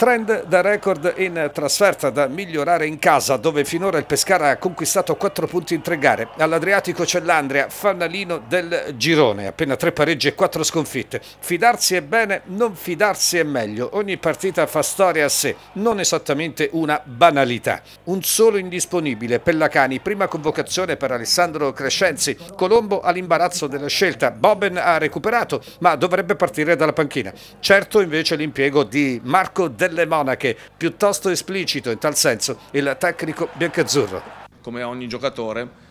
Trend da record in trasferta da migliorare in casa dove finora il Pescara ha conquistato 4 punti in 3 gare. All'Adriatico c'è l'Andria, fanalino del girone, appena 3 pareggi e 4 sconfitte. Fidarsi è bene, non fidarsi è meglio. Ogni partita fa storia a sé, non esattamente una banalità. Un solo indisponibile, Pellacani, prima convocazione per Alessandro Crescenzi. Colombo all'imbarazzo della scelta, Boben ha recuperato ma dovrebbe partire dalla panchina. Certo invece l'impiego di Marco Del delle Monache, piuttosto esplicito in tal senso il tecnico biancazzurro. Come ogni giocatore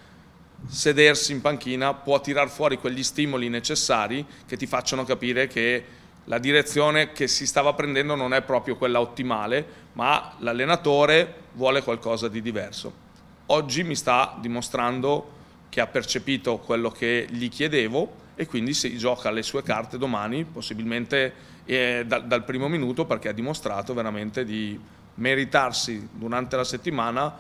sedersi in panchina può tirar fuori quegli stimoli necessari che ti facciano capire che la direzione che si stava prendendo non è proprio quella ottimale, ma l'allenatore vuole qualcosa di diverso. Oggi mi sta dimostrando che ha percepito quello che gli chiedevo e quindi si gioca le sue carte domani, possibilmente eh, dal, dal primo minuto, perché ha dimostrato veramente di meritarsi durante la settimana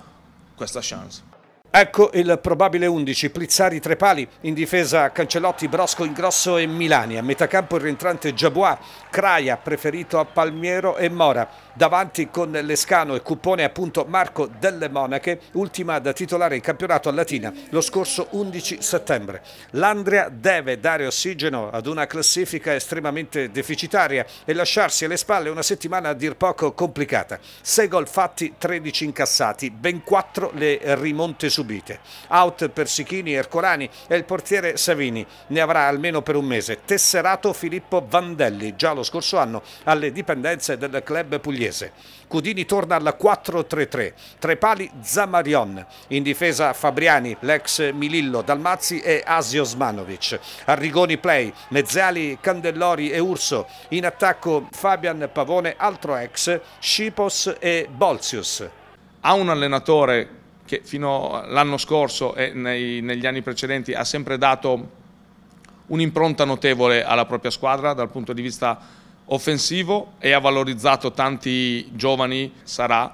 questa chance. Ecco il probabile 11, Plizzari tre pali, in difesa Cancellotti, Brosco, Ingrosso e Milani, a metà campo il rientrante Giabois, Craia preferito a Palmiero e Mora, davanti con Lescano e Cupone appunto Marco Delle Monache, ultima da titolare in campionato a Latina lo scorso 11 settembre. L'Andria deve dare ossigeno ad una classifica estremamente deficitaria e lasciarsi alle spalle una settimana a dir poco complicata. 6 gol fatti, 13 incassati, ben 4 le rimonte successive subite. Out per Sichini, Ercolani e il portiere Savini. Ne avrà almeno per un mese. Tesserato Filippo Vandelli, già lo scorso anno alle dipendenze del club pugliese. Cudini torna alla 4-3-3. Tre pali Zamarion. In difesa Fabriani, l'ex Milillo, Dalmazzi e Asio Smanovic. Arrigoni Play, Mezzali, Candellori e Urso. In attacco Fabian Pavone, altro ex, Scipos e Bolzius. Ha un allenatore che fino all'anno scorso e nei, negli anni precedenti ha sempre dato un'impronta notevole alla propria squadra dal punto di vista offensivo e ha valorizzato tanti giovani, sarà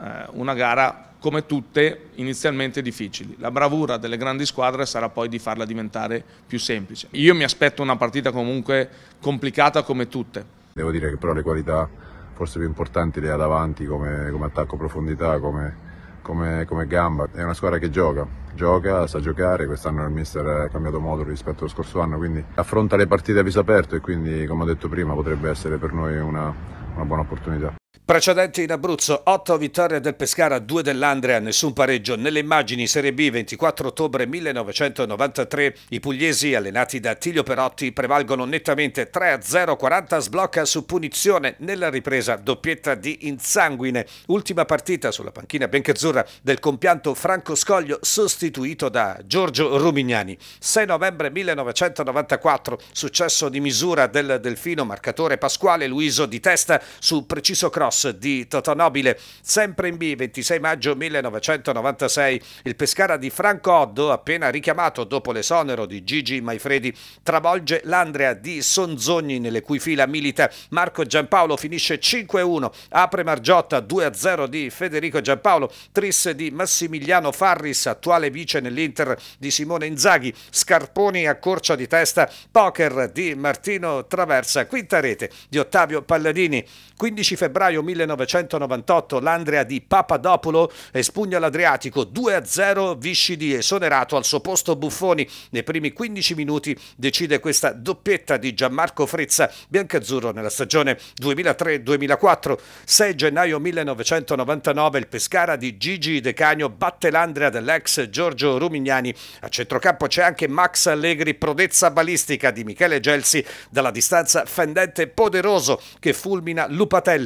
eh, una gara come tutte inizialmente difficili. La bravura delle grandi squadre sarà poi di farla diventare più semplice. Io mi aspetto una partita comunque complicata come tutte. Devo dire che però le qualità forse più importanti le ha davanti come, come attacco profondità, come, come, come, gamba. È una squadra che gioca, gioca, sa giocare, quest'anno il mister ha cambiato modulo rispetto allo scorso anno, quindi affronta le partite a viso aperto e quindi come ho detto prima potrebbe essere per noi una, una buona opportunità. Precedente in Abruzzo, 8 vittorie del Pescara, 2 dell'Andrea, nessun pareggio. Nelle immagini Serie B, 24 ottobre 1993, i pugliesi allenati da Attilio Perotti prevalgono nettamente 3-0, 40 sblocca su punizione. Nella ripresa, doppietta di Insanguine. Ultima partita sulla panchina biancazzurra del compianto Franco Scoglio, sostituito da Giorgio Rumignani. 6 novembre 1994, successo di misura del Delfino, marcatore Pasquale Luiso di testa su preciso cross cross di Totonobile, sempre in B, 26 maggio 1996, il Pescara di Franco Oddo, appena richiamato dopo l'esonero di Gigi Maifredi, travolge l'Andrea di Sonzogni nelle cui fila milita Marco Giampaolo, finisce 5-1, apre Margiotta 2-0 di Federico Giampaolo, tris di Massimiliano Farris, attuale vice nell'Inter di Simone Inzaghi, Scarponi a corcia di testa, poker di Martino Traversa, quinta rete di Ottavio Palladini, 15 febbraio febbraio 1998 l'Andrea di Papadopolo espugna l'Adriatico 2-0 Viscidi esonerato al suo posto Buffoni. Nei primi 15 minuti decide questa doppietta di Gianmarco Frezza biancazzurro nella stagione 2003-2004. 6 gennaio 1999 il Pescara di Gigi De Cagno batte l'Andrea dell'ex Giorgio Rumignani. A centrocampo c'è anche Max Allegri, prodezza balistica di Michele Gelsi dalla distanza fendente poderoso che fulmina Lupatelli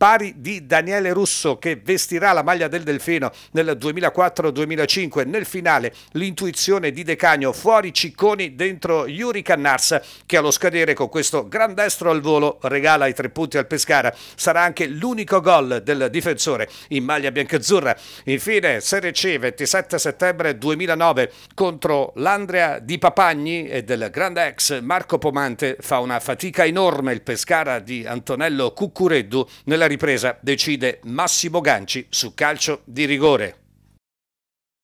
pari di Daniele Russo che vestirà la maglia del Delfino nel 2004-2005. Nel finale l'intuizione di De Cagno fuori Cicconi dentro Yuri Cannars che allo scadere con questo gran destro al volo regala i tre punti al Pescara. Sarà anche l'unico gol del difensore in maglia biancazzurra. Infine Serie C 27 settembre 2009 contro l'Andrea di Papagni e del grande ex Marco Pomante fa una fatica enorme il Pescara di Antonello Cuccureddu nella ripresa decide Massimo Ganci su calcio di rigore.